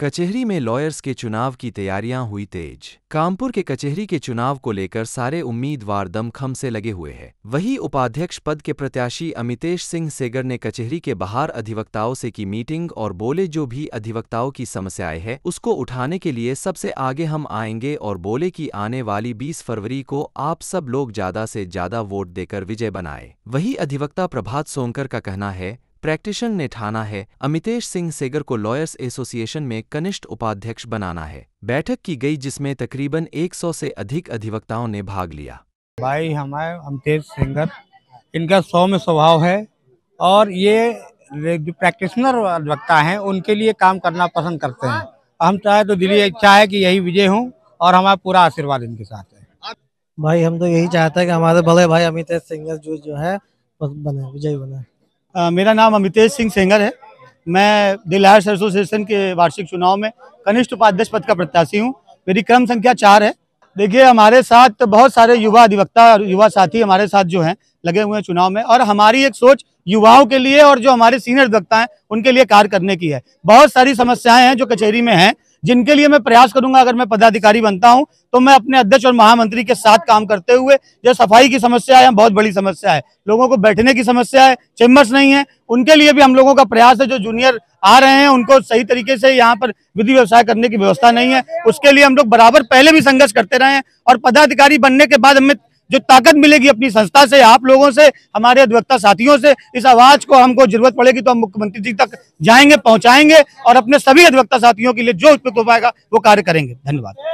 कचहरी में लॉयर्स के चुनाव की तैयारियां हुई तेज कानपुर के कचहरी के चुनाव को लेकर सारे उम्मीदवार दमखम से लगे हुए हैं वही उपाध्यक्ष पद के प्रत्याशी अमितेश सिंह सेगर ने कचहरी के बाहर अधिवक्ताओं से की मीटिंग और बोले जो भी अधिवक्ताओं की समस्याएं हैं उसको उठाने के लिए सबसे आगे हम आएंगे और बोले कि आने वाली बीस फरवरी को आप सब लोग ज्यादा से ज्यादा वोट देकर विजय बनाए वही अधिवक्ता प्रभात सोनकर का कहना है प्रैक्टिशन ने ठाना है अमितेश सिंह सेगर को लॉयर्स एसोसिएशन में कनिष्ठ उपाध्यक्ष बनाना है बैठक की गई जिसमें तकरीबन 100 से अधिक अधिवक्ताओं ने भाग लिया भाई हमारे अमितेश सिंगर इनका सौ में स्वभाव है और ये जो प्रैक्टिशनर अधिवक्ता हैं उनके लिए काम करना पसंद करते हैं हम चाहे तो दिली इच्छा है की यही विजय हूँ और हमारा पूरा आशीर्वाद इनके साथ है भाई हम तो यही चाहते हैं कि हमारे भले भाई अमितेश सिंगर जो जो है बने विजयी बने मेरा नाम अमितेश सिंह सेंगर है मैं दिलायर्स एसोसिएशन के वार्षिक चुनाव में कनिष्ठ उपाध्यक्ष पद का प्रत्याशी हूँ मेरी क्रम संख्या चार है देखिए हमारे साथ बहुत सारे युवा अधिवक्ता और युवा साथी हमारे साथ जो हैं लगे हुए हैं चुनाव में और हमारी एक सोच युवाओं के लिए और जो हमारे सीनियर अधिवक्ता हैं उनके लिए कार्य करने की है बहुत सारी समस्याएं हैं जो कचहरी में हैं जिनके लिए मैं प्रयास करूंगा अगर मैं पदाधिकारी बनता हूं तो मैं अपने अध्यक्ष और महामंत्री के साथ काम करते हुए जो सफाई की समस्या है बहुत बड़ी समस्या है लोगों को बैठने की समस्या है चेम्बर्स नहीं है उनके लिए भी हम लोगों का प्रयास है जो जूनियर आ रहे हैं उनको सही तरीके से यहाँ पर विधि व्यवसाय करने की व्यवस्था नहीं है उसके लिए हम लोग बराबर पहले भी संघर्ष करते रहे हैं और पदाधिकारी बनने के बाद हमें जो ताकत मिलेगी अपनी संस्था से आप लोगों से हमारे अधिवक्ता साथियों से इस आवाज को हमको जरूरत पड़ेगी तो हम मुख्यमंत्री जी तक जाएंगे पहुंचाएंगे और अपने सभी अधिवक्ता साथियों के लिए जो हो पाएगा वो कार्य करेंगे धन्यवाद